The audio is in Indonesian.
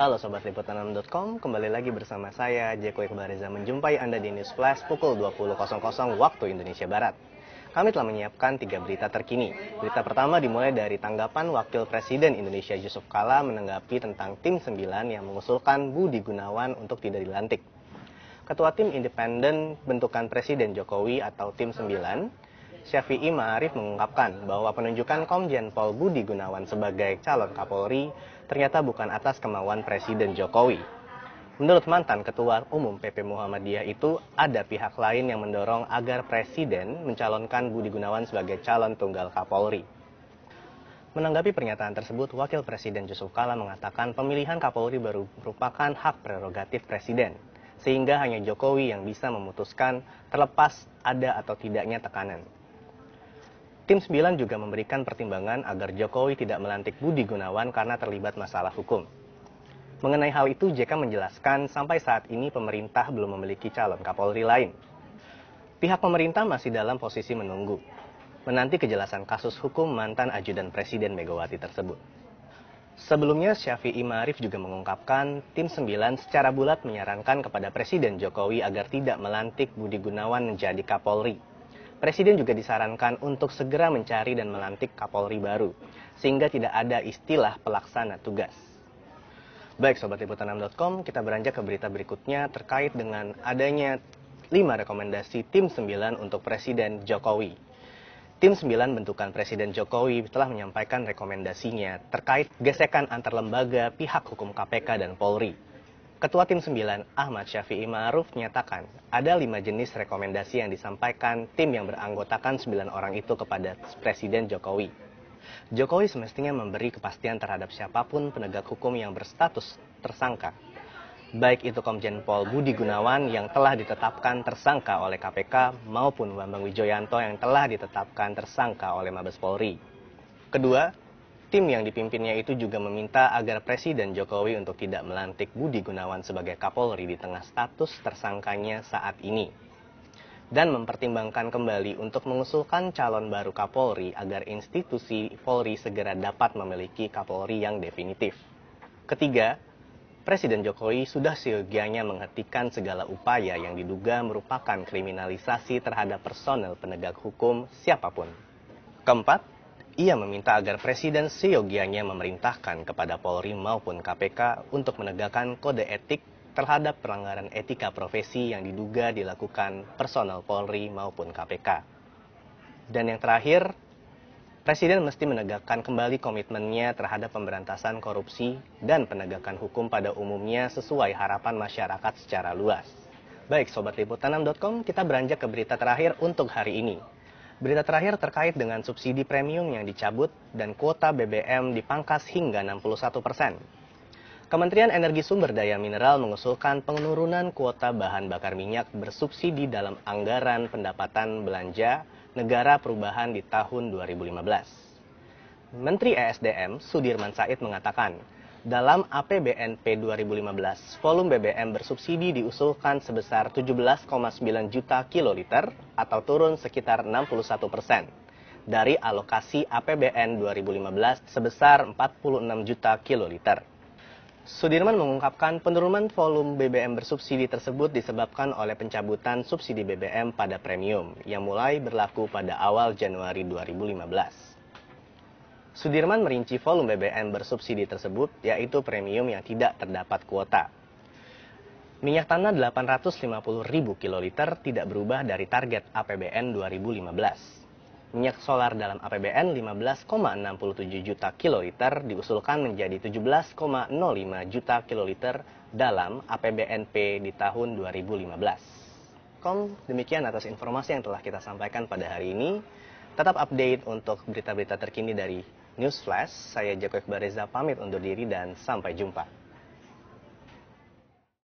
Halo Sobat Liputanam.com, kembali lagi bersama saya Jeko Iqbariza menjumpai Anda di News Flash pukul 20.00 waktu Indonesia Barat. Kami telah menyiapkan tiga berita terkini. Berita pertama dimulai dari tanggapan Wakil Presiden Indonesia Yusuf Kala menanggapi tentang tim 9 yang mengusulkan Budi Gunawan untuk tidak dilantik. Ketua Tim Independen Bentukan Presiden Jokowi atau Tim 9, Syafi'i Ma'arif mengungkapkan bahwa penunjukan Komjen Pol Budi Gunawan sebagai calon Kapolri ternyata bukan atas kemauan Presiden Jokowi. Menurut mantan Ketua Umum PP Muhammadiyah itu, ada pihak lain yang mendorong agar Presiden mencalonkan Budi Gunawan sebagai calon tunggal Kapolri. Menanggapi pernyataan tersebut, Wakil Presiden Yusuf Kala mengatakan pemilihan Kapolri baru merupakan hak prerogatif Presiden, sehingga hanya Jokowi yang bisa memutuskan terlepas ada atau tidaknya tekanan tim sembilan juga memberikan pertimbangan agar Jokowi tidak melantik Budi Gunawan karena terlibat masalah hukum. Mengenai hal itu, JK menjelaskan sampai saat ini pemerintah belum memiliki calon Kapolri lain. Pihak pemerintah masih dalam posisi menunggu, menanti kejelasan kasus hukum mantan ajudan Presiden Megawati tersebut. Sebelumnya, Syafi'i Marif juga mengungkapkan tim 9 secara bulat menyarankan kepada Presiden Jokowi agar tidak melantik Budi Gunawan menjadi Kapolri. Presiden juga disarankan untuk segera mencari dan melantik Kapolri baru, sehingga tidak ada istilah pelaksana tugas. Baik Sobat Liputan6.com, kita beranjak ke berita berikutnya terkait dengan adanya 5 rekomendasi Tim 9 untuk Presiden Jokowi. Tim 9 bentukan Presiden Jokowi telah menyampaikan rekomendasinya terkait gesekan antar lembaga pihak hukum KPK dan Polri. Ketua Tim 9 Ahmad Syafi'i Ma'ruf menyatakan ada lima jenis rekomendasi yang disampaikan tim yang beranggotakan sembilan orang itu kepada Presiden Jokowi. Jokowi semestinya memberi kepastian terhadap siapapun penegak hukum yang berstatus tersangka. Baik itu Komjen Pol Budi Gunawan yang telah ditetapkan tersangka oleh KPK maupun Bambang Wijoyanto yang telah ditetapkan tersangka oleh Mabes Polri. Kedua, Tim yang dipimpinnya itu juga meminta agar Presiden Jokowi untuk tidak melantik Budi Gunawan sebagai Kapolri di tengah status tersangkanya saat ini dan mempertimbangkan kembali untuk mengusulkan calon baru Kapolri agar institusi Polri segera dapat memiliki Kapolri yang definitif. Ketiga, Presiden Jokowi sudah seyogianya menghentikan segala upaya yang diduga merupakan kriminalisasi terhadap personel penegak hukum siapapun. Keempat, ia meminta agar Presiden seyogianya memerintahkan kepada Polri maupun KPK untuk menegakkan kode etik terhadap pelanggaran etika profesi yang diduga dilakukan personal Polri maupun KPK. Dan yang terakhir, Presiden mesti menegakkan kembali komitmennya terhadap pemberantasan korupsi dan penegakan hukum pada umumnya sesuai harapan masyarakat secara luas. Baik Sobat Liputanam.com, kita beranjak ke berita terakhir untuk hari ini. Berita terakhir terkait dengan subsidi premium yang dicabut dan kuota BBM dipangkas hingga 61 persen. Kementerian Energi Sumber Daya Mineral mengusulkan penurunan kuota bahan bakar minyak bersubsidi dalam anggaran pendapatan belanja negara perubahan di tahun 2015. Menteri ESDM Sudirman Said mengatakan, dalam APBNP 2015, volume BBM bersubsidi diusulkan sebesar 17,9 juta kiloliter atau turun sekitar 61 persen dari alokasi APBN 2015 sebesar 46 juta kiloliter. Sudirman mengungkapkan penurunan volume BBM bersubsidi tersebut disebabkan oleh pencabutan subsidi BBM pada premium yang mulai berlaku pada awal Januari 2015. Sudirman merinci volume BBM bersubsidi tersebut, yaitu premium yang tidak terdapat kuota. Minyak tanah 850 ribu kiloliter tidak berubah dari target APBN 2015. Minyak solar dalam APBN 15,67 juta kiloliter diusulkan menjadi 17,05 juta kiloliter dalam APBNP di tahun 2015. Kom, demikian atas informasi yang telah kita sampaikan pada hari ini. Tetap update untuk berita-berita terkini dari Newsflash, saya Joko bareza pamit undur diri dan sampai jumpa.